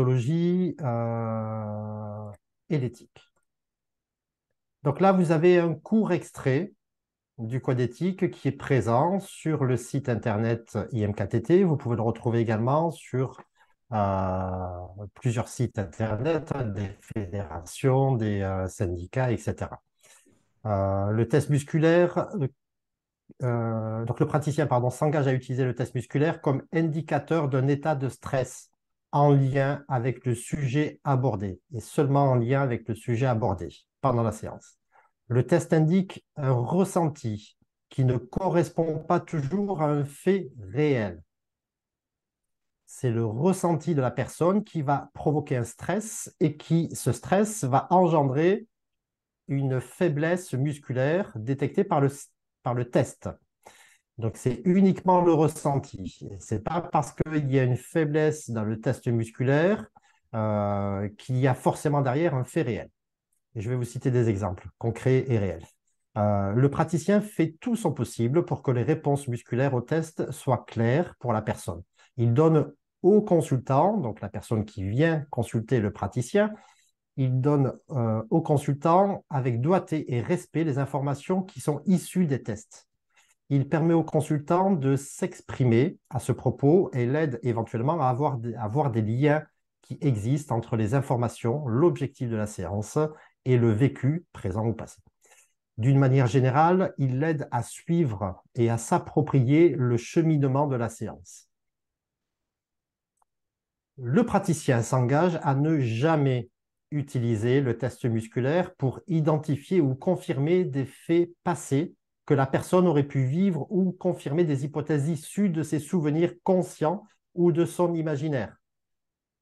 Euh, et l'éthique. Donc là, vous avez un court extrait du code éthique qui est présent sur le site internet IMKTT. Vous pouvez le retrouver également sur euh, plusieurs sites internet, hein, des fédérations, des euh, syndicats, etc. le test musculaire, donc le praticien pardon, s'engage à utiliser le test musculaire comme indicateur d'un état de stress en lien avec le sujet abordé et seulement en lien avec le sujet abordé pendant la séance. Le test indique un ressenti qui ne correspond pas toujours à un fait réel. C'est le ressenti de la personne qui va provoquer un stress et qui, ce stress, va engendrer une faiblesse musculaire détectée par le, par le test. Donc, c'est uniquement le ressenti. Ce n'est pas parce qu'il y a une faiblesse dans le test musculaire euh, qu'il y a forcément derrière un fait réel. Et je vais vous citer des exemples concrets et réels. Euh, le praticien fait tout son possible pour que les réponses musculaires au test soient claires pour la personne. Il donne au consultant, donc la personne qui vient consulter le praticien, il donne euh, au consultant avec doigté et respect les informations qui sont issues des tests. Il permet au consultant de s'exprimer à ce propos et l'aide éventuellement à à avoir des liens qui existent entre les informations, l'objectif de la séance et le vécu présent ou passé. D'une manière générale, il l'aide à suivre et à s'approprier le cheminement de la séance. Le praticien s'engage à ne jamais utiliser le test musculaire pour identifier ou confirmer des faits passés que la personne aurait pu vivre ou confirmer des hypothèses issues de ses souvenirs conscients ou de son imaginaire.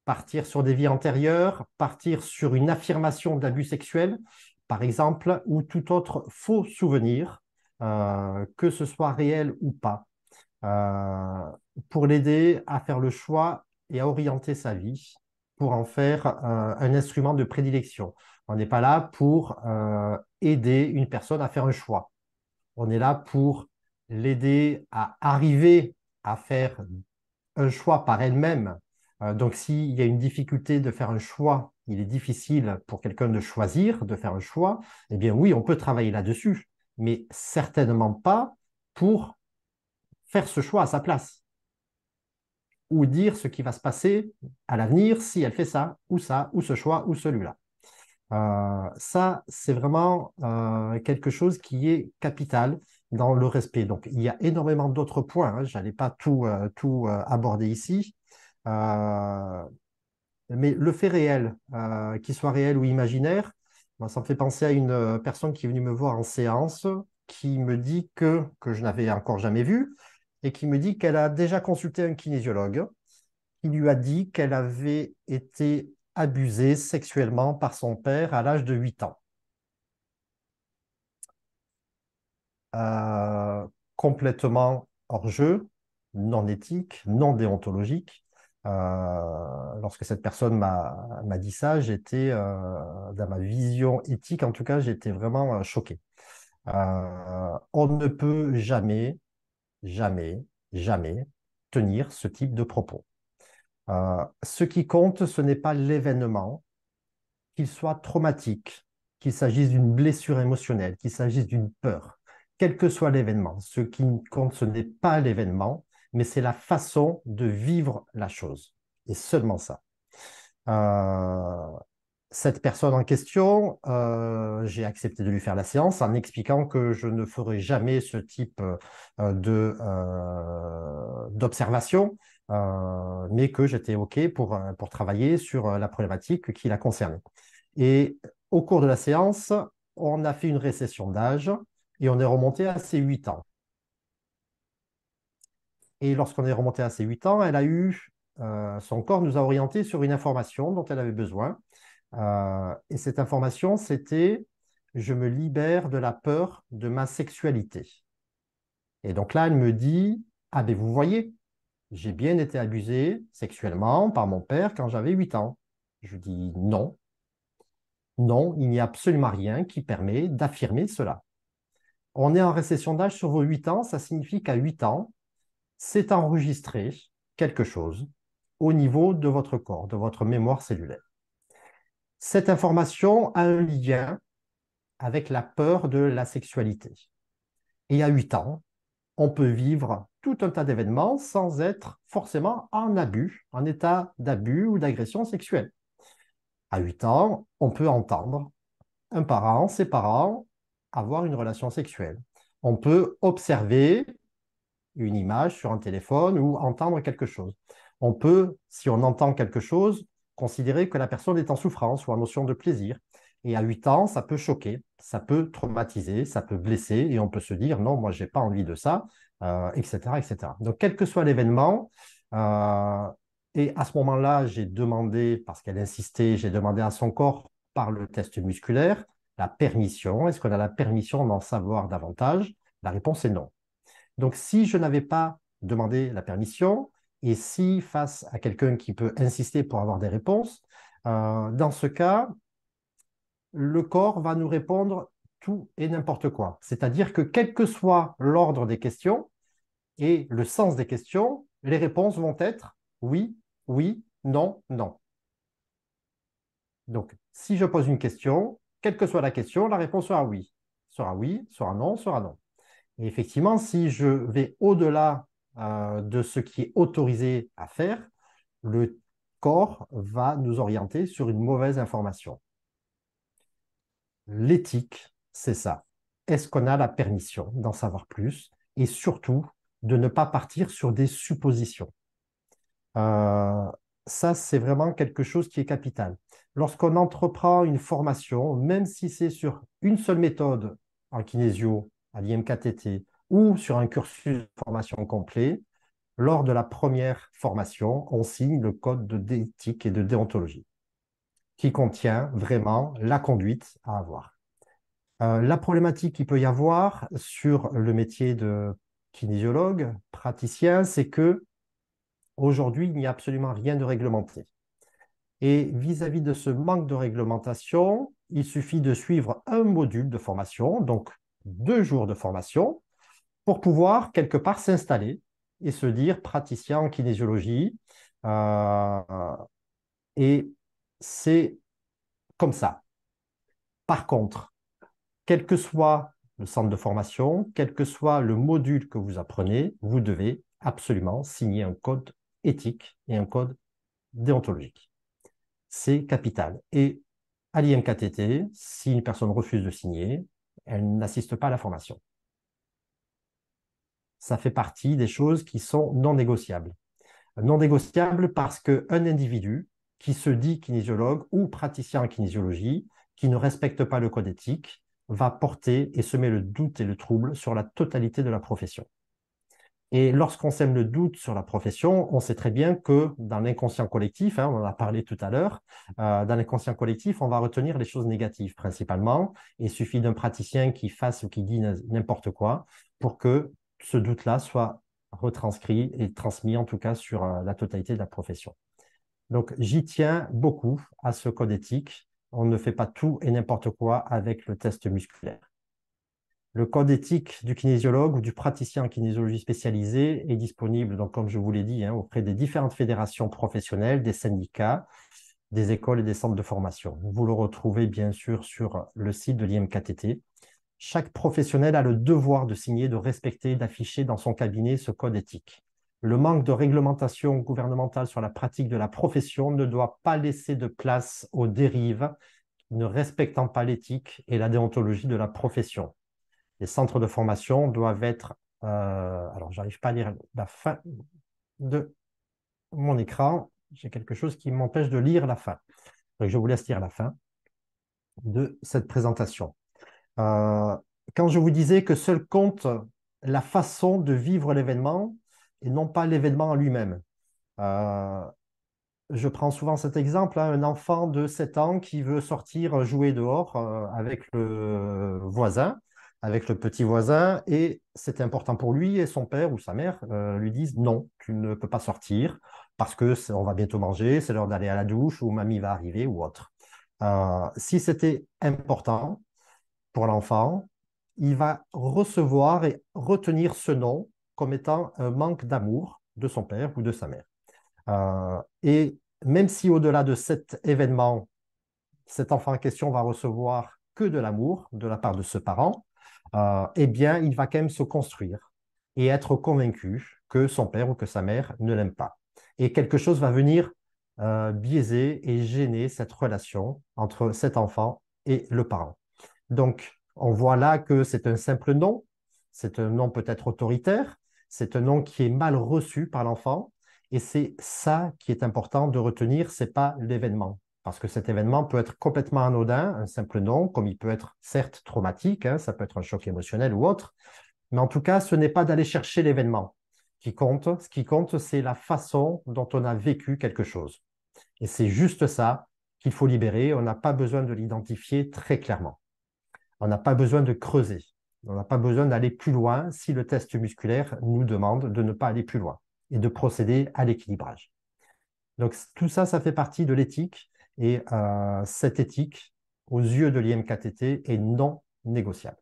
Partir sur des vies antérieures, partir sur une affirmation d'abus sexuel, par exemple, ou tout autre faux souvenir, euh, que ce soit réel ou pas, euh, pour l'aider à faire le choix et à orienter sa vie pour en faire euh, un instrument de prédilection. On n'est pas là pour aider une personne à faire un choix on est là pour l'aider à arriver à faire un choix par elle-même. Euh, donc s'il y a une difficulté de faire un choix, il est difficile pour quelqu'un de choisir, de faire un choix, eh bien oui, on peut travailler là-dessus, mais certainement pas pour faire ce choix à sa place ou dire ce qui va se passer à l'avenir si elle fait ça ou ça ou ce choix ou celui-là. Euh, ça, c'est vraiment euh, quelque chose qui est capital dans le respect. Donc, il y a énormément d'autres points. Hein. Je n'allais pas tout, euh, aborder ici. mais le fait réel, qu'il soit réel ou imaginaire, ça me fait penser à une personne qui est venue me voir en séance, qui me dit que, que je n'avais encore jamais vu, et qui me dit qu'elle a déjà consulté un kinésiologue, il lui a dit qu'elle avait été abusé sexuellement par son père à l'âge de 8 ans. Euh, complètement hors jeu, non éthique, non déontologique. Euh, lorsque cette personne m'a dit ça, j'étais, euh, dans ma vision éthique en tout cas, j'étais vraiment choqué. on ne peut jamais, jamais, jamais tenir ce type de propos. Euh, ce qui compte, ce n'est pas l'événement, qu'il soit traumatique, qu'il s'agisse d'une blessure émotionnelle, qu'il s'agisse d'une peur, quel que soit l'événement. Ce qui compte, ce n'est pas l'événement, mais c'est la façon de vivre la chose. Et seulement ça. Euh, cette personne en question, euh, j'ai accepté de lui faire la séance en expliquant que je ne ferai jamais ce type d'observation, euh, mais que j'étais OK pour, euh, pour travailler sur euh, la problématique qui la concerne. Et au cours de la séance, on a fait une récession d'âge et on est remonté à ses 8 ans. Et lorsqu'on est remonté à ses 8 ans, elle a eu, son corps nous a orienté sur une information dont elle avait besoin. et cette information, c'était je me libère de la peur de ma sexualité. Et donc là, elle me dit, ah mais ben, vous voyez, j'ai bien été abusé sexuellement par mon père quand j'avais 8 ans. Je dis non. Non, il n'y a absolument rien qui permet d'affirmer cela. On est en récession d'âge sur vos 8 ans, ça signifie qu'à 8 ans, c'est enregistré quelque chose au niveau de votre corps, de votre mémoire cellulaire. Cette information a un lien avec la peur de la sexualité. Et à 8 ans, on peut vivre tout un tas d'événements sans être forcément en abus, en état d'abus ou d'agression sexuelle. À 8 ans, on peut entendre un parent, ses parents, avoir une relation sexuelle. On peut observer une image sur un téléphone ou entendre quelque chose. On peut, si on entend quelque chose, considérer que la personne est en souffrance ou en notion de plaisir. Et à 8 ans, ça peut choquer, ça peut traumatiser, ça peut blesser, et on peut se dire non, moi, j'ai pas envie de ça, etc., euh, etc. Donc, quel que soit l'événement, euh, et à ce moment-là, j'ai demandé, parce qu'elle insistait, j'ai demandé à son corps par le test musculaire la permission. Est-ce qu'on a la permission d'en savoir davantage La réponse est non. Donc, si je n'avais pas demandé la permission, et si face à quelqu'un qui peut insister pour avoir des réponses, euh, dans ce cas, le corps va nous répondre tout et n'importe quoi. C'est-à-dire que quel que soit l'ordre des questions et le sens des questions, les réponses vont être oui, oui, non, non. Donc, si je pose une question, quelle que soit la question, la réponse sera oui. Sera oui, sera non, sera non. Et effectivement, si je vais au-delà euh, de ce qui est autorisé à faire, le corps va nous orienter sur une mauvaise information l'éthique, c'est ça. Est-ce qu'on a la permission d'en savoir plus et surtout de ne pas partir sur des suppositions euh, Ça, c'est vraiment quelque chose qui est capital. Lorsqu'on entreprend une formation, même si c'est sur une seule méthode en kinésio, à l'IMKTT ou sur un cursus de formation complet, lors de la première formation, on signe le code d'éthique et de déontologie qui contient vraiment la conduite à avoir. Euh, la problématique qu'il peut y avoir sur le métier de kinésiologue, praticien, c'est que aujourd'hui, il n'y a absolument rien de réglementé. Et vis-à-vis de ce manque de réglementation, il suffit de suivre un module de formation, donc deux jours de formation, pour pouvoir quelque part s'installer et se dire praticien en kinésiologie. Euh, et c'est comme ça. Par contre, quel que soit le centre de formation, quel que soit le module que vous apprenez, vous devez absolument signer un code éthique et un code déontologique. C'est capital. Et à l'IMKTT, si une personne refuse de signer, elle n'assiste pas à la formation. Ça fait partie des choses qui sont non négociables. Non négociables parce qu'un individu qui se dit kinésiologue ou praticien en kinésiologie, qui ne respecte pas le code éthique, va porter et semer le doute et le trouble sur la totalité de la profession. Et lorsqu'on sème le doute sur la profession, on sait très bien que dans l'inconscient collectif, hein, on en a parlé tout à l'heure, euh, dans l'inconscient collectif, on va retenir les choses négatives principalement. Il suffit d'un praticien qui fasse ou qui dit n'importe quoi pour que ce doute-là soit retranscrit et transmis en tout cas sur euh, la totalité de la profession. Donc j'y tiens beaucoup à ce code éthique. On ne fait pas tout et n'importe quoi avec le test musculaire. Le code éthique du kinésiologue ou du praticien en kinésiologie spécialisée est disponible, donc, comme je vous l'ai dit, hein, auprès des différentes fédérations professionnelles, des syndicats, des écoles et des centres de formation. Vous le retrouvez bien sûr sur le site de l'IMKTT. Chaque professionnel a le devoir de signer, de respecter, d'afficher dans son cabinet ce code éthique. Le manque de réglementation gouvernementale sur la pratique de la profession ne doit pas laisser de place aux dérives ne respectant pas l'éthique et la déontologie de la profession. Les centres de formation doivent être... Euh, alors, j'arrive pas à lire la fin de mon écran. J'ai quelque chose qui m'empêche de lire la fin. je vous laisse lire la fin de cette présentation. Euh, quand je vous disais que seul compte la façon de vivre l'événement, et non pas l'événement en lui-même. Euh, je prends souvent cet exemple, hein, un enfant de 7 ans qui veut sortir jouer dehors euh, avec le voisin, avec le petit voisin, et c'est important pour lui, et son père ou sa mère euh, lui disent non, tu ne peux pas sortir parce que on va bientôt manger, c'est l'heure d'aller à la douche, ou mamie va arriver, ou autre. si c'était important pour l'enfant, il va recevoir et retenir ce nom comme étant un manque d'amour de son père ou de sa mère. Euh, et même si au-delà de cet événement, cet enfant en question va recevoir que de l'amour de la part de ce parent, euh, eh bien, il va quand même se construire et être convaincu que son père ou que sa mère ne l'aime pas. Et quelque chose va venir euh, biaiser et gêner cette relation entre cet enfant et le parent. Donc, on voit là que c'est un simple nom, c'est un nom peut-être autoritaire, c'est un nom qui est mal reçu par l'enfant et c'est ça qui est important de retenir, n'est pas l'événement. Parce que cet événement peut être complètement anodin, un simple nom, comme il peut être certes traumatique, hein, ça peut être un choc émotionnel ou autre, mais en tout cas, ce n'est pas d'aller chercher l'événement qui compte. Ce qui compte, c'est la façon dont on a vécu quelque chose. Et c'est juste ça qu'il faut libérer. On n'a pas besoin de l'identifier très clairement. On n'a pas besoin de creuser. On n'a pas besoin d'aller plus loin si le test musculaire nous demande de ne pas aller plus loin et de procéder à l'équilibrage. Donc tout ça, ça fait partie de l'éthique et euh, cette éthique, aux yeux de l'IMKTT, est non négociable.